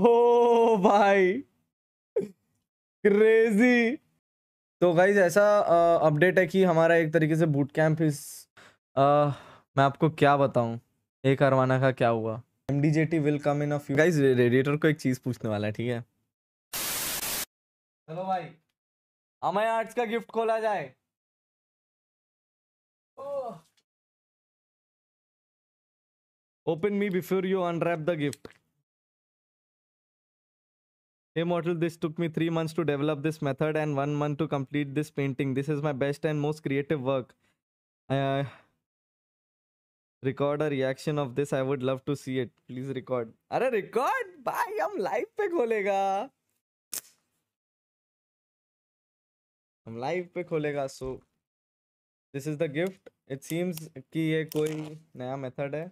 हो भाई क्रेजी तो गाइज ऐसा अपडेट है कि हमारा एक तरीके से बूट कैंप इस मैं आपको क्या बताऊं एक अरवाना का क्या हुआ M D J T will come in few guys radiator को एक चीज़ पूछने वाला है ठीक है चलो भाई हमें आर्ट्स का गिफ्ट खोला जाए open me before you unwrap the gift Hey mortal, this took me 3 months to develop this method and 1 month to complete this painting. This is my best and most creative work. Uh, record a reaction of this. I would love to see it. Please record. अरे record? भाई हम live पे खोलेगा हम live पे खोलेगा so this is the gift. It seems कि ये कोई नया method है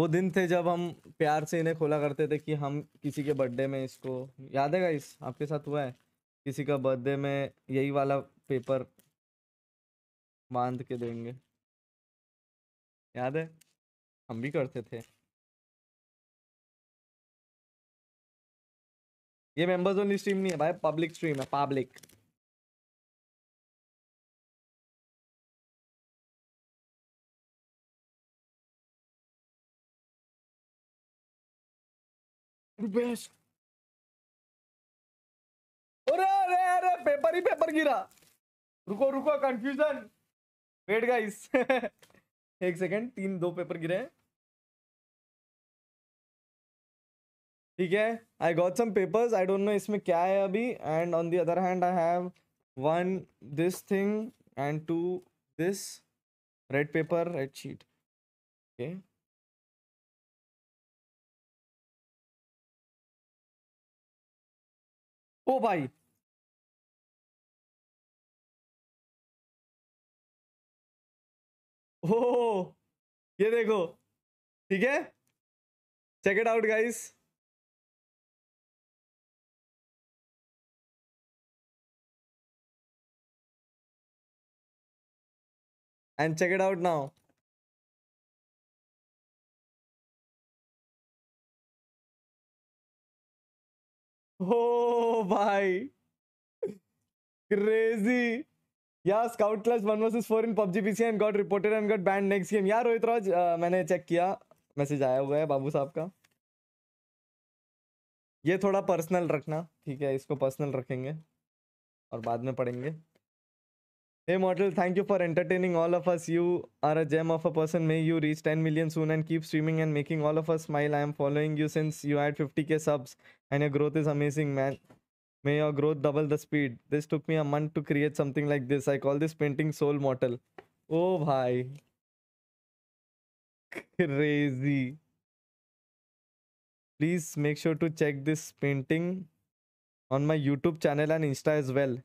वो दिन थे जब हम प्यार से इन्हें खोला करते थे कि हम किसी के बर्थडे में इसको याद है इस आपके साथ हुआ है किसी का बर्थडे में यही वाला पेपर बांध के देंगे याद है हम भी करते थे ये मेंबर्स ओनली स्ट्रीम नहीं है भाई पब्लिक स्ट्रीम है पब्लिक अरे अरे अरे पेपर ही पेपर गिरा रुको रुको कंफ्यूजन वेट गाइस एक सेकेंड तीन दो पेपर गिरे हैं ठीक है I got some papers I don't know इसमें क्या है अभी and on the other hand I have one this thing and two this red paper red sheet okay ओ भाई हो ये देखो ठीक है check it out guys and check it out now हो भाई क्रेजी या Scout class one versus four in PUBG PC and got reported and got banned next game यार रोहित राज मैंने चेक किया मैसेज आया हुआ है बाबू साहब का ये थोड़ा पर्सनल रखना ठीक है इसको पर्सनल रखेंगे और बाद में पढ़ेंगे Hey Mortal, thank you for entertaining all of us. You are a gem of a person. May you reach 10 million soon and keep streaming and making all of us smile. I am following you since you had 50k subs and your growth is amazing, man. May your growth double the speed. This took me a month to create something like this. I call this painting Soul Mortal. Oh, bhai. Crazy. Please make sure to check this painting on my YouTube channel and Insta as well.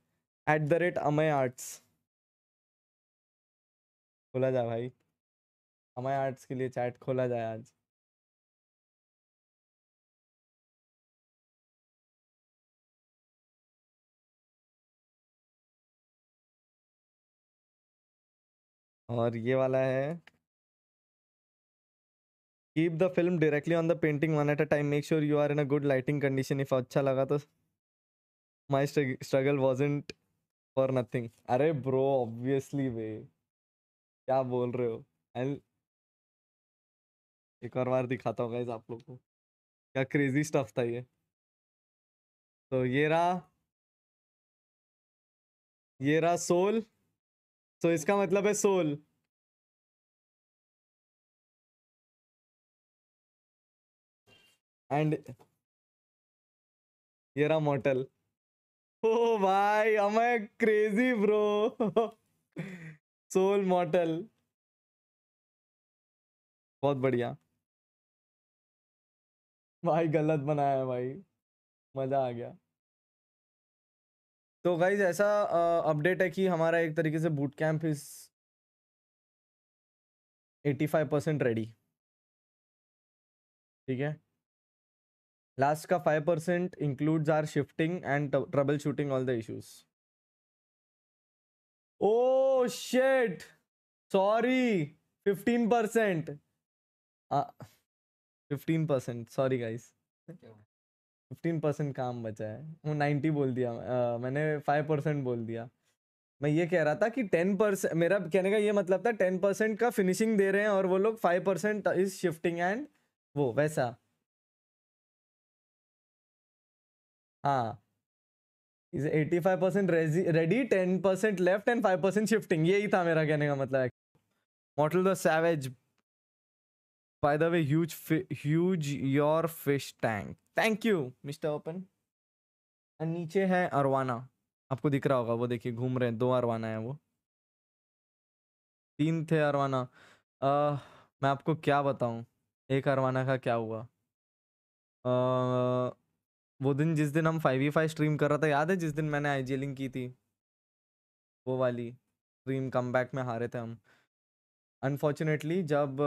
At the rate Amay Arts. खोला जा भाई हमारे arts के लिए chat खोला जाए आज और ये वाला है keep the film directly on the painting one at a time make sure you are in a good lighting condition if अच्छा लगा तो my struggle wasn't for nothing अरे ब्रो ऑब्वियसली वे क्या बोल रहे हो एंड एक और बार दिखाता हूँ गाइज आप लोग को क्या क्रेजी स्टफ था ये तो ये रहा ये रहा सोल तो इसका मतलब है सोल एंड ये रहा मॉटल ओ भाई Amay crazy bro Soul Mortal बहुत बढ़िया भाई गलत बनाया है भाई मज़ा आ गया तो गाइज ऐसा अपडेट है कि हमारा एक तरीके से boot camp is eighty five percent ready ठीक है लास्ट का five percent includes our shifting and troubleshooting all the issues ओ shit sorry fifteen percent fifteen percent sorry guys fifteen percent काम बचा है वो नाइन्टी बोल दिया uh, मैंने फाइव परसेंट बोल दिया मैं ये कह रहा था कि टेन परसेंट मेरा कहने का ये मतलब था टेन परसेंट का फिनिशिंग दे रहे हैं और वो लोग five percent is shifting and वो वैसा हाँ is 85 percent ready 10 percent left and 5 percent shifting यही था मेरा कहने का मतलब Mortal the savage by the way huge huge your fish tank thank you mister open and नीचे है अरवाना आपको दिख रहा होगा वो देखिए घूम रहे हैं दो अरवाना है वो तीन थे अरवाना आ, मैं आपको क्या बताऊं एक अरवाना का क्या हुआ आ, वो दिन जिस दिन हम फाइव ई फाइव स्ट्रीम कर रहा था याद है जिस दिन मैंने आई की थी वो वाली स्ट्रीम कम में हारे थे हम अनफॉर्चुनेटली जब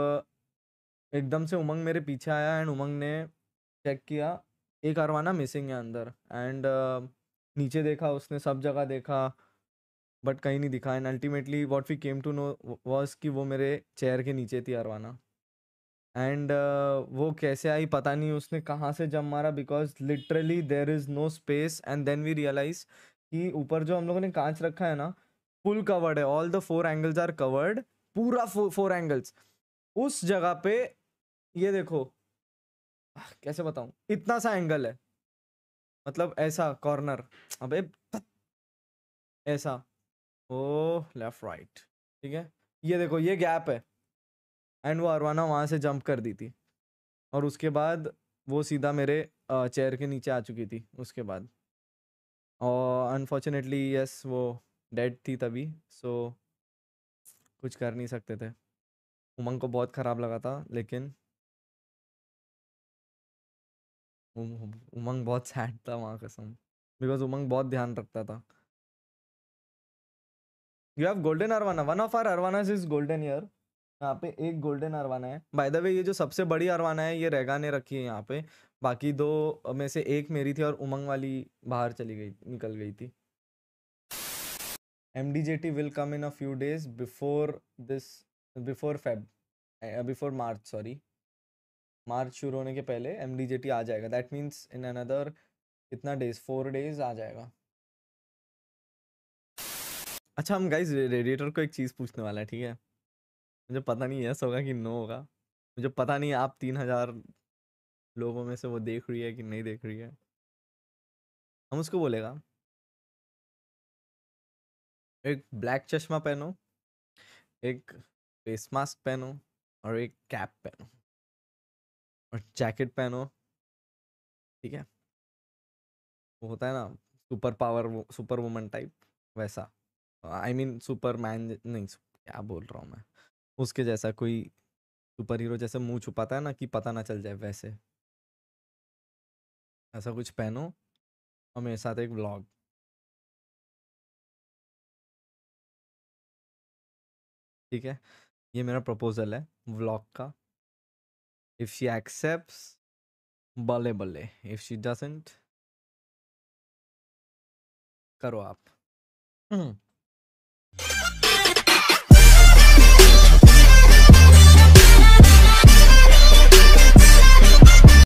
एकदम से उमंग मेरे पीछे आया एंड उमंग ने चेक किया एक अरवाना मिसिंग है अंदर एंड uh, नीचे देखा उसने सब जगह देखा बट कहीं नहीं दिखा and ultimately what we came to know was कि वो मेरे चेयर के नीचे थी अरवाना एंड uh, वो कैसे आई पता नहीं उसने कहाँ से जम मारा because literally there is no space and then we realise कि ऊपर जो हम लोगों ने कांच रखा है ना फुल कवर्ड है all the four angles are covered पूरा फोर एंगल्स उस जगह पे ये देखो कैसे बताऊँ इतना सा एंगल है मतलब ऐसा कॉर्नर अबे ऐसा ओ लेफ्ट राइट ठीक है ये देखो ये गैप है एंड वो अरवाना वहाँ से जंप कर दी थी और उसके बाद वो सीधा मेरे चेयर के नीचे आ चुकी थी उसके बाद और अनफॉर्चुनेटली यस वो डेड थी तभी सो कुछ कर नहीं सकते थे उमंग को बहुत ख़राब लगा था लेकिन उमंग बहुत सैड था वहाँ कसम बिकॉज उमंग बहुत ध्यान रखता था you have golden arowana one of our arowana is golden year यहाँ पे एक गोल्डन अरवाना है बाय द वे ये जो सबसे बड़ी अरवाना है ये रेगा ने रखी है यहाँ पे बाकी दो में से एक मेरी थी और उमंग वाली बाहर चली गई निकल गई थी M D J T will come in a few days before this before Feb before March sorry March शुरू होने के पहले एम डी जे टी आ जाएगा दैट मीन्स इन अनदर कितना डेज फोर डेज आ जाएगा अच्छा हम गाइज रेडिएटर को एक चीज़ पूछने वाला है ठीक है मुझे पता नहीं यस होगा कि नो होगा मुझे पता नहीं आप तीन हजार लोगों में से वो देख रही है कि नहीं देख रही है हम उसको बोलेगा एक ब्लैक चश्मा पहनो एक फेस मास्क पहनो और एक कैप पहनो और जैकेट पहनो ठीक है वो होता है ना सुपर पावर वो सुपर वुमन टाइप वैसा आई मीन सुपर मैन नहीं क्या बोल रहा हूँ मैं उसके जैसा कोई सुपर हीरो जैसे मुंह छुपाता है ना कि पता ना चल जाए वैसे ऐसा कुछ पहनो और मेरे साथ एक व्लॉग ठीक है ये मेरा प्रपोजल है व्लॉग का इफ शी एक्सेप्ट बल्ले बल्ले इफ शी डजेंट करो आप हम्म।